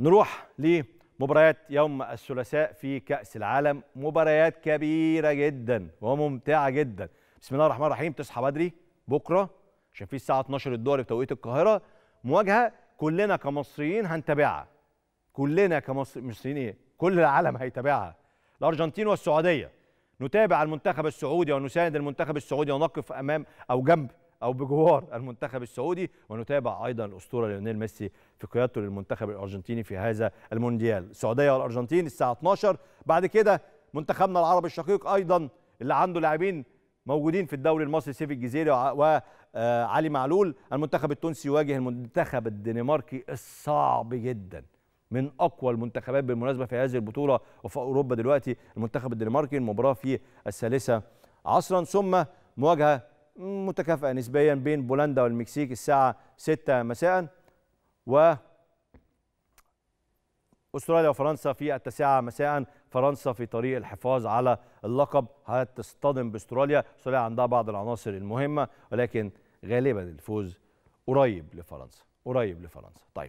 نروح لمباريات يوم الثلاثاء في كأس العالم مباريات كبيرة جدا وممتعة جدا بسم الله الرحمن الرحيم تصحى بدري بكرة عشان في الساعة 12 الدوري بتوقيت القاهرة مواجهة كلنا كمصريين هنتابعها كلنا كمصريين ايه كل العالم هيتابعها الأرجنتين والسعودية نتابع المنتخب السعودي ونساند المنتخب السعودي ونقف أمام أو جنب او بجوار المنتخب السعودي ونتابع ايضا الاسطوره ليونيل ميسي في قيادته للمنتخب الارجنتيني في هذا المونديال السعوديه والارجنتين الساعه 12 بعد كده منتخبنا العربي الشقيق ايضا اللي عنده لاعبين موجودين في الدوري المصري سيف الجزيري وعلي آه، معلول المنتخب التونسي يواجه المنتخب الدنماركي الصعب جدا من اقوى المنتخبات بالمناسبه في هذه البطوله وفي اوروبا دلوقتي المنتخب الدنماركي المباراه في الثالثه عصرا ثم مواجهه متكافئة نسبيا بين بولندا والمكسيك الساعة 6 مساء و استراليا وفرنسا في التاسعة مساء فرنسا في طريق الحفاظ على اللقب هتصطدم باستراليا استراليا عندها بعض العناصر المهمة ولكن غالبا الفوز قريب لفرنسا قريب لفرنسا طيب